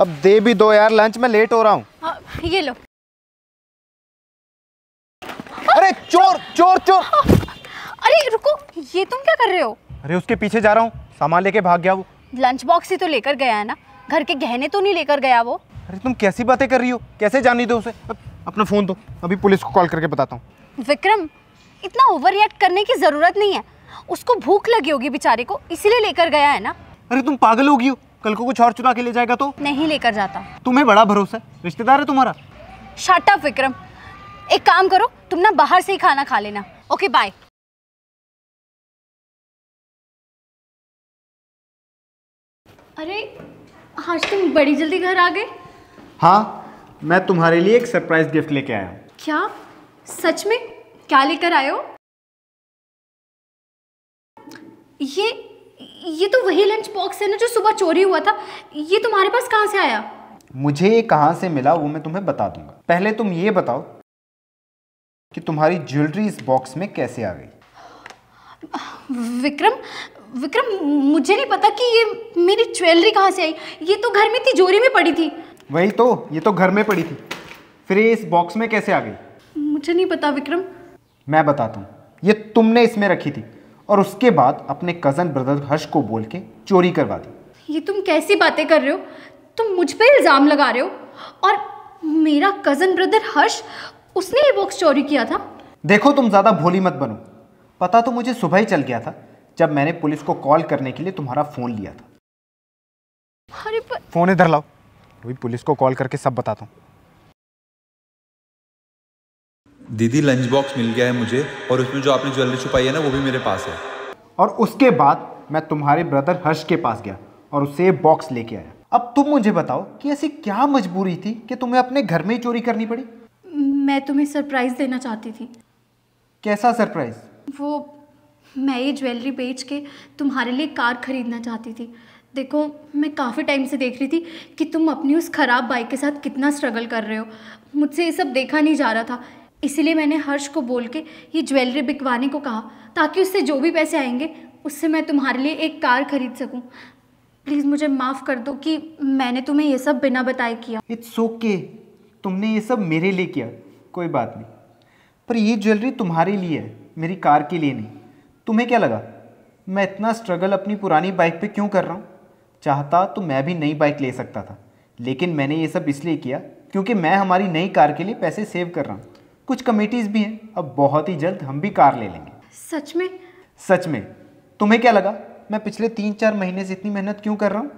अब दे भी दो यार लंच में लेट हो रहा हूँ हाँ, ये लो अरे चोर चोर चोर अरे रुको ये तुम क्या कर रहे हो अरे उसके पीछे जा रहा हूँ सामान लेके भाग गया वो लंच बॉक्स ही तो लेकर गया है ना घर के गहने तो नहीं लेकर गया वो अरे तुम कैसी बातें कर रही हो कैसे जानी दो उसे अब अपना फोन दो अभी पुलिस को कॉल करके बताता हूँ विक्रम इतना ओवर रिएक्ट करने की जरूरत नहीं है उसको भूख लगी होगी बेचारे को इसीलिए लेकर गया है ना अरे तुम पागल होगी हो कल को कुछ और चुना के ले जाएगा तो नहीं लेकर जाता तुम्हें बड़ा भरोसा है रिश्तेदार है तुम्हारा शाटा विक्रम एक काम करो तुम ना बाहर से ही खाना खा लेना ओके बाय अरे आज तुम बड़ी जल्दी घर आ गए हाँ मैं तुम्हारे लिए एक सरप्राइज गिफ्ट लेके आया हूँ क्या सच में क्या लेकर आए हो ये ये तो वही लंच बॉक्स है ना जो सुबह चोरी हुआ था ये तुम्हारे पास कहाँ से आया मुझे ये कहाँ से मिला वो मैं तुम्हें बता दूंगा पहले तुम ये बताओ कि तुम्हारी ज्वेलरी इस बॉक्स में कैसे आ गई विक्रम विक्रम मुझे नहीं पता कि ये मेरी ज्वेलरी कहाँ से आई ये तो घर में तिजोरी में पड़ी थी वही तो ये तो घर में पड़ी थी फिर ये इस बॉक्स में कैसे आ गई मुझे नहीं पता विक्रम मैं बताता हूँ ये तुमने इसमें रखी थी और उसके बाद अपने कज़न ब्रदर हर्ष को बोल के चोरी करवा दी ये तुम कैसी बातें कर रहे हो तुम मुझ पर इल्ज़ाम लगा रहे हो और मेरा कज़न ब्रदर हर्ष उसने ये बॉक्स चोरी किया था देखो तुम ज़्यादा भोली मत बनो पता तो मुझे सुबह ही चल गया था जब मैंने पुलिस को कॉल करने के लिए तुम्हारा फ़ोन लिया था अरे पर... फ़ोन इधर लाओ अभी पुलिस को कॉल करके सब बताता हूँ दीदी लंच बॉक्स मिल गया है मुझे और उसमें जो आपने ज्वेलरी छुपाई है ना वो भी मेरे पास है और उसके बाद मैं तुम्हारे ब्रदर हर्ष के पास गया और उसे बॉक्स लेके आया अब तुम मुझे बताओ कि ऐसी क्या मजबूरी थी कि तुम्हें अपने घर में ही चोरी करनी पड़ी मैं तुम्हें सरप्राइज देना चाहती थी कैसा सरप्राइज वो मैं ये ज्वेलरी बेच के तुम्हारे लिए कार खरीदना चाहती थी देखो मैं काफ़ी टाइम से देख रही थी कि तुम अपनी उस ख़राब बाइक के साथ कितना स्ट्रगल कर रहे हो मुझसे ये सब देखा नहीं जा रहा था इसीलिए मैंने हर्ष को बोल के ये ज्वेलरी बिकवाने को कहा ताकि उससे जो भी पैसे आएंगे उससे मैं तुम्हारे लिए एक कार खरीद सकूं प्लीज़ मुझे माफ़ कर दो कि मैंने तुम्हें ये सब बिना बताए किया इट्स ओके okay. तुमने ये सब मेरे लिए किया कोई बात नहीं पर ये ज्वेलरी तुम्हारे लिए है मेरी कार के लिए नहीं तुम्हें क्या लगा मैं इतना स्ट्रगल अपनी पुरानी बाइक पे क्यों कर रहा हूँ चाहता तो मैं भी नई बाइक ले सकता था लेकिन मैंने ये सब इसलिए किया क्योंकि मैं हमारी नई कार के लिए पैसे सेव कर रहा हूँ कुछ कमेटीज भी हैं अब बहुत ही जल्द हम भी कार ले लेंगे सच में सच में तुम्हें क्या लगा मैं पिछले तीन चार महीने से इतनी मेहनत क्यों कर रहा हूँ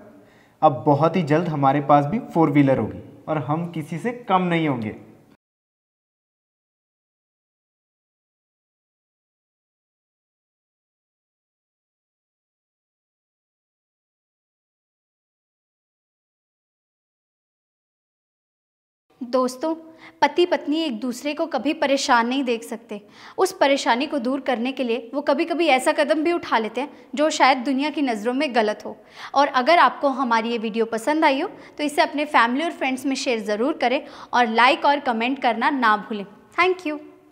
अब बहुत ही जल्द हमारे पास भी फोर व्हीलर होगी और हम किसी से कम नहीं होंगे दोस्तों पति पत्नी एक दूसरे को कभी परेशान नहीं देख सकते उस परेशानी को दूर करने के लिए वो कभी कभी ऐसा कदम भी उठा लेते हैं जो शायद दुनिया की नज़रों में गलत हो और अगर आपको हमारी ये वीडियो पसंद आई हो तो इसे अपने फैमिली और फ्रेंड्स में शेयर ज़रूर करें और लाइक और कमेंट करना ना भूलें थैंक यू